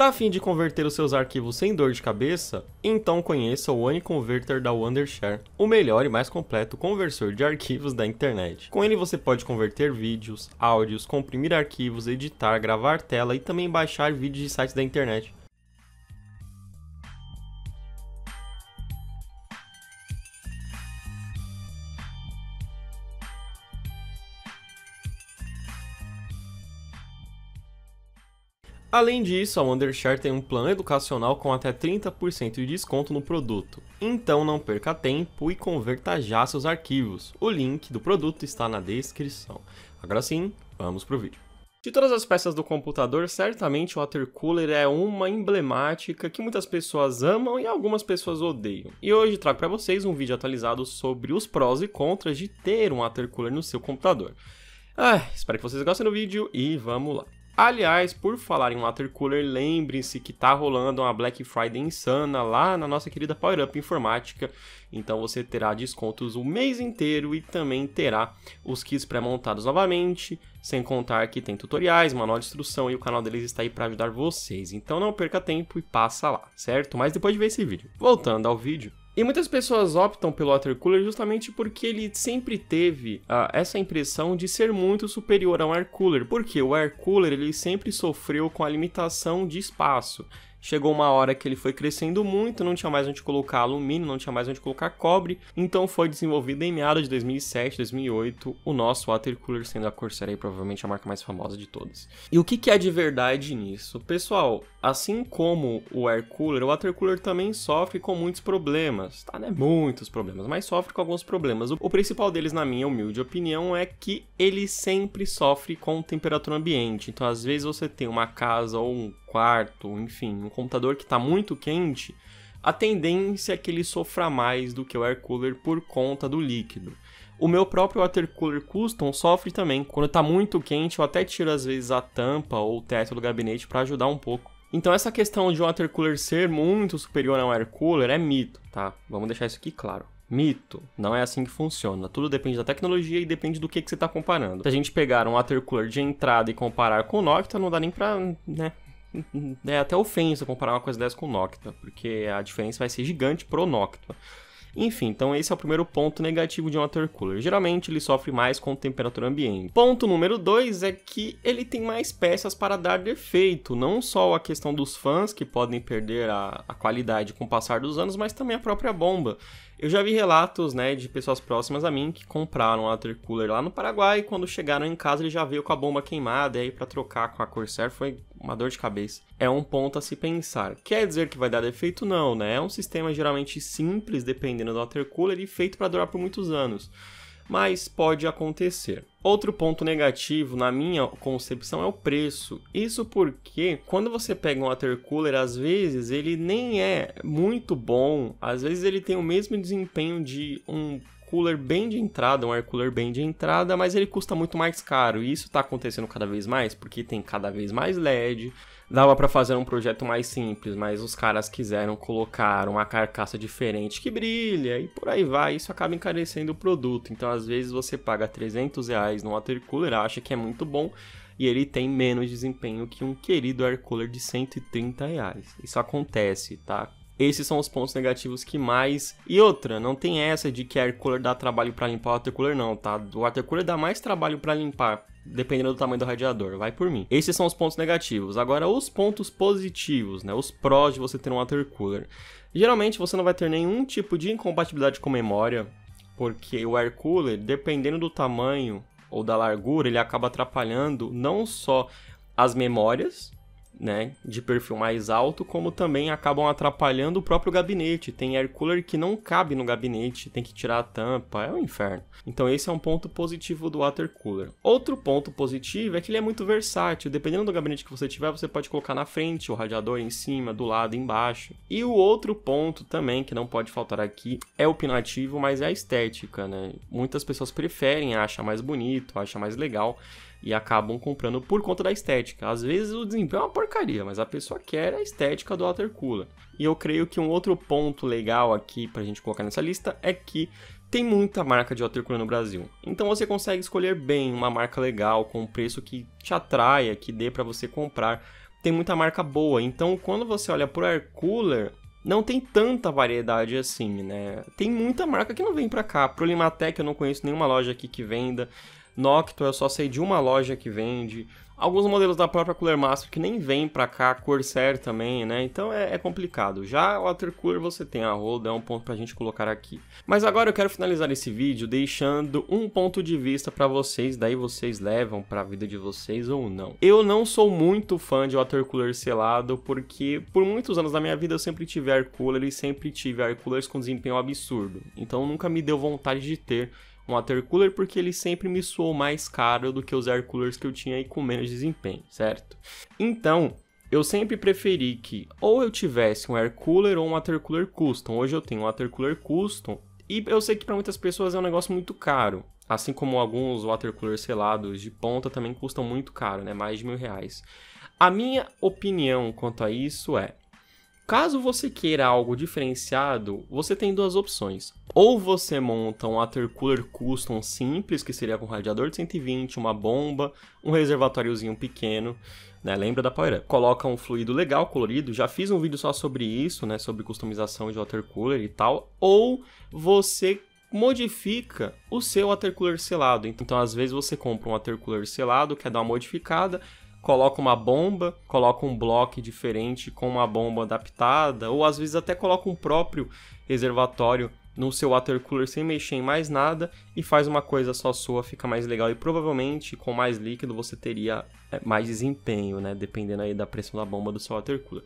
Tá afim de converter os seus arquivos sem dor de cabeça? Então conheça o AnyConverter da Wondershare, o melhor e mais completo conversor de arquivos da internet. Com ele você pode converter vídeos, áudios, comprimir arquivos, editar, gravar tela e também baixar vídeos de sites da internet. Além disso, a Wondershare tem um plano educacional com até 30% de desconto no produto. Então não perca tempo e converta já seus arquivos. O link do produto está na descrição. Agora sim, vamos pro vídeo. De todas as peças do computador, certamente o watercooler é uma emblemática que muitas pessoas amam e algumas pessoas odeiam. E hoje trago para vocês um vídeo atualizado sobre os prós e contras de ter um watercooler no seu computador. Ah, espero que vocês gostem do vídeo e vamos lá. Aliás, por falar em water cooler, lembrem-se que tá rolando uma Black Friday insana lá na nossa querida PowerUp Informática. Então você terá descontos o mês inteiro e também terá os kits pré-montados novamente, sem contar que tem tutoriais, manual de instrução e o canal deles está aí para ajudar vocês. Então não perca tempo e passa lá, certo? Mas depois de ver esse vídeo. Voltando ao vídeo, e muitas pessoas optam pelo water cooler justamente porque ele sempre teve ah, essa impressão de ser muito superior a um air cooler, porque o air cooler ele sempre sofreu com a limitação de espaço. Chegou uma hora que ele foi crescendo muito, não tinha mais onde colocar alumínio, não tinha mais onde colocar cobre, então foi desenvolvido em meados de 2007, 2008, o nosso water cooler, sendo a Corsair aí, provavelmente a marca mais famosa de todas. E o que, que é de verdade nisso? Pessoal, Assim como o air cooler, o water cooler também sofre com muitos problemas, tá? Né? Muitos problemas, mas sofre com alguns problemas. O principal deles, na minha humilde opinião, é que ele sempre sofre com temperatura ambiente. Então, às vezes você tem uma casa ou um quarto, enfim, um computador que está muito quente, a tendência é que ele sofra mais do que o air cooler por conta do líquido. O meu próprio water cooler custom sofre também. Quando está muito quente, eu até tiro às vezes a tampa ou o teto do gabinete para ajudar um pouco então essa questão de um water cooler ser muito superior a um air cooler é mito, tá? Vamos deixar isso aqui claro. Mito, não é assim que funciona. Tudo depende da tecnologia e depende do que, que você está comparando. Se a gente pegar um water cooler de entrada e comparar com o Nocta, não dá nem pra, né? É até ofensa comparar uma coisa dessa com o Nocta, porque a diferença vai ser gigante pro Nocta. Enfim, então esse é o primeiro ponto negativo de um cooler Geralmente ele sofre mais com temperatura ambiente. Ponto número 2 é que ele tem mais peças para dar defeito, não só a questão dos fãs que podem perder a, a qualidade com o passar dos anos, mas também a própria bomba. Eu já vi relatos, né, de pessoas próximas a mim que compraram um water cooler lá no Paraguai e quando chegaram em casa ele já veio com a bomba queimada e aí para trocar com a Corsair foi uma dor de cabeça. É um ponto a se pensar. Quer dizer que vai dar defeito? Não, né? É um sistema geralmente simples, dependendo do water cooler e feito para durar por muitos anos mas pode acontecer. Outro ponto negativo, na minha concepção, é o preço. Isso porque quando você pega um water cooler, às vezes ele nem é muito bom, às vezes ele tem o mesmo desempenho de um cooler bem de entrada, um air cooler bem de entrada, mas ele custa muito mais caro. E isso está acontecendo cada vez mais porque tem cada vez mais LED. Dava para fazer um projeto mais simples, mas os caras quiseram colocar uma carcaça diferente que brilha e por aí vai. Isso acaba encarecendo o produto. Então, às vezes você paga 300 reais num water cooler, acha que é muito bom e ele tem menos desempenho que um querido air cooler de 130 reais. Isso acontece, tá? Esses são os pontos negativos que mais. E outra, não tem essa de que air cooler dá trabalho para limpar o cooler, não, tá? O cooler dá mais trabalho para limpar dependendo do tamanho do radiador, vai por mim. Esses são os pontos negativos. Agora, os pontos positivos, né? Os prós de você ter um water cooler. Geralmente você não vai ter nenhum tipo de incompatibilidade com memória, porque o air cooler, dependendo do tamanho ou da largura, ele acaba atrapalhando não só as memórias, né, de perfil mais alto, como também acabam atrapalhando o próprio gabinete. Tem air cooler que não cabe no gabinete, tem que tirar a tampa, é um inferno. Então esse é um ponto positivo do water cooler. Outro ponto positivo é que ele é muito versátil. Dependendo do gabinete que você tiver, você pode colocar na frente, o radiador em cima, do lado, embaixo. E o outro ponto também que não pode faltar aqui é opinativo, mas é a estética, né? Muitas pessoas preferem, acham mais bonito, acham mais legal e acabam comprando por conta da estética. Às vezes o desempenho é uma porcaria, mas a pessoa quer a estética do water cooler. E eu creio que um outro ponto legal aqui para a gente colocar nessa lista é que tem muita marca de water cooler no Brasil. Então você consegue escolher bem uma marca legal com um preço que te atraia, que dê para você comprar. Tem muita marca boa. Então quando você olha pro air cooler, não tem tanta variedade assim, né? Tem muita marca que não vem para cá. Pro Limatec eu não conheço nenhuma loja aqui que venda. Nocto eu só sei de uma loja que vende. Alguns modelos da própria Cooler Master que nem vem pra cá, Corsair também, né? Então é, é complicado. Já o Watercooler você tem a roda, é um ponto pra gente colocar aqui. Mas agora eu quero finalizar esse vídeo deixando um ponto de vista para vocês, daí vocês levam pra vida de vocês ou não. Eu não sou muito fã de Watercooler selado, porque por muitos anos da minha vida eu sempre tive air cooler e sempre tive air coolers com desempenho absurdo. Então nunca me deu vontade de ter um water cooler porque ele sempre me soou mais caro do que os air coolers que eu tinha e com menos desempenho, certo? Então, eu sempre preferi que ou eu tivesse um air cooler ou um water cooler custom. Hoje eu tenho um water cooler custom e eu sei que para muitas pessoas é um negócio muito caro. Assim como alguns water coolers selados de ponta também custam muito caro, né? Mais de mil reais. A minha opinião quanto a isso é: Caso você queira algo diferenciado, você tem duas opções. Ou você monta um water cooler custom simples, que seria com radiador de 120, uma bomba, um reservatóriozinho pequeno, né? Lembra da Power Up. Coloca um fluido legal, colorido. Já fiz um vídeo só sobre isso, né? Sobre customização de water cooler e tal. Ou você modifica o seu water cooler selado. Então, às vezes você compra um water cooler selado, quer dar uma modificada, coloca uma bomba, coloca um bloco diferente com uma bomba adaptada, ou às vezes até coloca um próprio reservatório no seu water cooler sem mexer em mais nada e faz uma coisa só sua, fica mais legal e provavelmente com mais líquido você teria é, mais desempenho, né, dependendo aí da pressão da bomba do seu water cooler.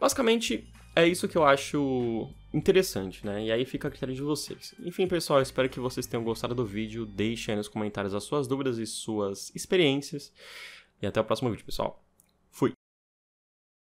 Basicamente é isso que eu acho interessante, né? E aí fica a critério de vocês. Enfim, pessoal, espero que vocês tenham gostado do vídeo. Deixem aí nos comentários as suas dúvidas e suas experiências. E até o próximo vídeo, pessoal.